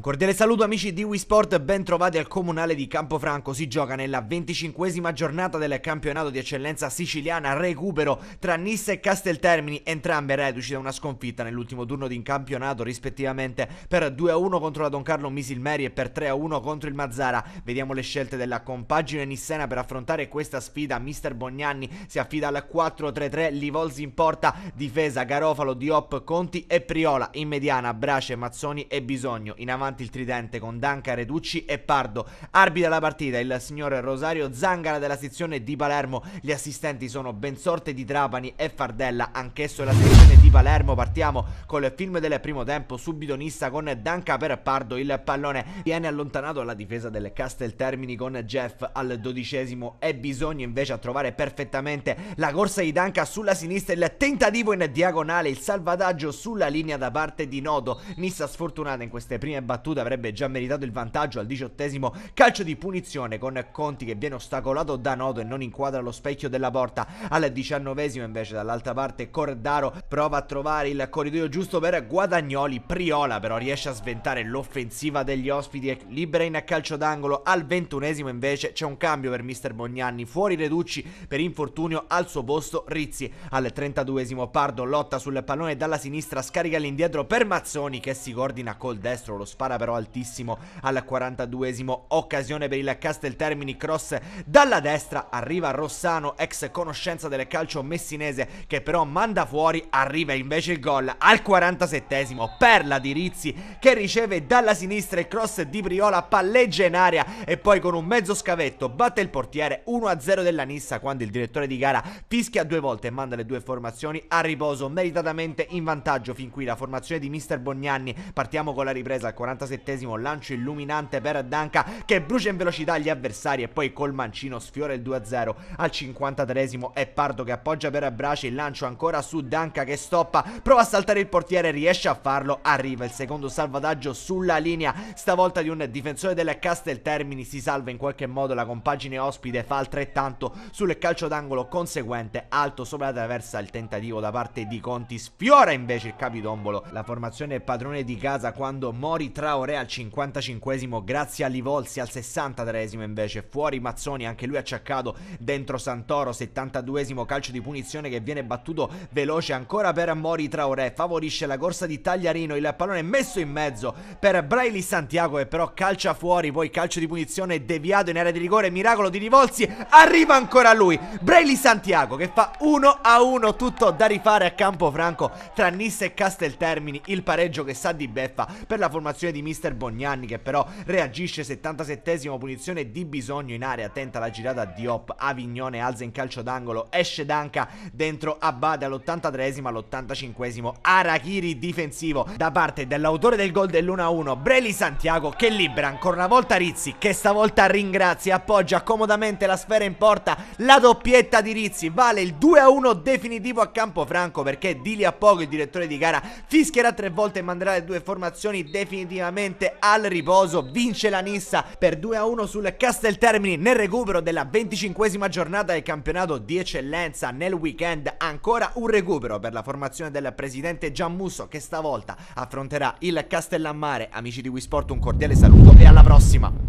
Un cordiale saluto amici di Wii Sport, bentrovati al comunale di Campofranco. Si gioca nella venticinquesima giornata del campionato di eccellenza siciliana recupero tra Nissa e Casteltermini, entrambe reduci da una sconfitta nell'ultimo turno di campionato rispettivamente per 2-1 contro la Don Carlo Misilmeri e per 3-1 contro il Mazzara. Vediamo le scelte della compagine nissena per affrontare questa sfida. Mister Bognanni si affida al 4-3-3, Livolzi in porta, difesa Garofalo, Diop, Conti e Priola, in mediana Brace, Mazzoni e Bisogno. In avanti avanti il tridente con Danca, Reducci e Pardo. Arbitra la partita il signor Rosario Zangara della sezione di Palermo. Gli assistenti sono Bensorte di Trapani e Fardella, anch'esso della sezione di Palermo. Partiamo col film del primo tempo, subito Nissa con Danca per Pardo. Il pallone viene allontanato alla difesa del Castel Termini con Jeff al dodicesimo e bisogna invece trovare perfettamente la corsa di Danca sulla sinistra, il tentativo in diagonale, il salvataggio sulla linea da parte di Nodo. Nissa sfortunata in queste prime battuta avrebbe già meritato il vantaggio al diciottesimo calcio di punizione con Conti che viene ostacolato da Noto e non inquadra lo specchio della porta. Al diciannovesimo invece dall'altra parte Cordaro prova a trovare il corridoio giusto per Guadagnoli, Priola però riesce a sventare l'offensiva degli ospiti e libera in calcio d'angolo. Al ventunesimo invece c'è un cambio per mister Bognanni, fuori Reducci per infortunio al suo posto Rizzi. Al 32esimo Pardo lotta sul pallone dalla sinistra, scarica all'indietro per Mazzoni che si coordina col destro lo specchio spara però altissimo al 42esimo occasione per il Castel Termini cross dalla destra arriva Rossano ex conoscenza del calcio messinese che però manda fuori arriva invece il gol al 47esimo perla di Rizzi che riceve dalla sinistra il cross di Briola palleggia in aria e poi con un mezzo scavetto batte il portiere 1-0 della Nissa quando il direttore di gara fischia due volte e manda le due formazioni a riposo meritatamente in vantaggio fin qui la formazione di mister Bognanni partiamo con la ripresa al 47 47 lancio illuminante per Danka che brucia in velocità gli avversari e poi col mancino sfiora il 2-0 al 53 è Pardo che appoggia per Braci il lancio ancora su Danka che stoppa prova a saltare il portiere riesce a farlo arriva il secondo salvataggio sulla linea stavolta di un difensore del Castel Termini si salva in qualche modo la compagine ospite fa altrettanto sul calcio d'angolo conseguente alto sopra la traversa il tentativo da parte di Conti sfiora invece il capitombolo la formazione padrone di casa quando Mori Traoré al 55 grazie a Livolsi al 63 invece, fuori Mazzoni anche lui acciaccato dentro Santoro, 72 calcio di punizione che viene battuto veloce ancora per Mori Traoré, favorisce la corsa di Tagliarino, il pallone messo in mezzo per Braili Santiago che però calcia fuori, poi calcio di punizione deviato in area di rigore, miracolo di Livolsi, arriva ancora lui, Braili Santiago che fa 1 a 1 tutto da rifare a campo franco tra Nissa e Casteltermini, il pareggio che sa di beffa per la formazione difficile di mister Bognanni che però reagisce 77esimo punizione di bisogno in area, tenta la girata Diop, Avignone alza in calcio d'angolo, esce Danca dentro Abbade all'83esimo all'85esimo, Arachiri difensivo da parte dell'autore del gol dell'1-1, Breli Santiago che libera ancora una volta Rizzi che stavolta ringrazia, appoggia comodamente la sfera in porta, la doppietta di Rizzi vale il 2-1 definitivo a Campofranco perché di lì a poco il direttore di gara fischierà tre volte e manderà le due formazioni definitive definitivamente al riposo, vince la Nissa per 2-1 sul Castel Termini nel recupero della venticinquesima giornata del campionato di eccellenza nel weekend, ancora un recupero per la formazione del presidente Giammusso che stavolta affronterà il Castellammare. Amici di Wii Sport un cordiale saluto e alla prossima!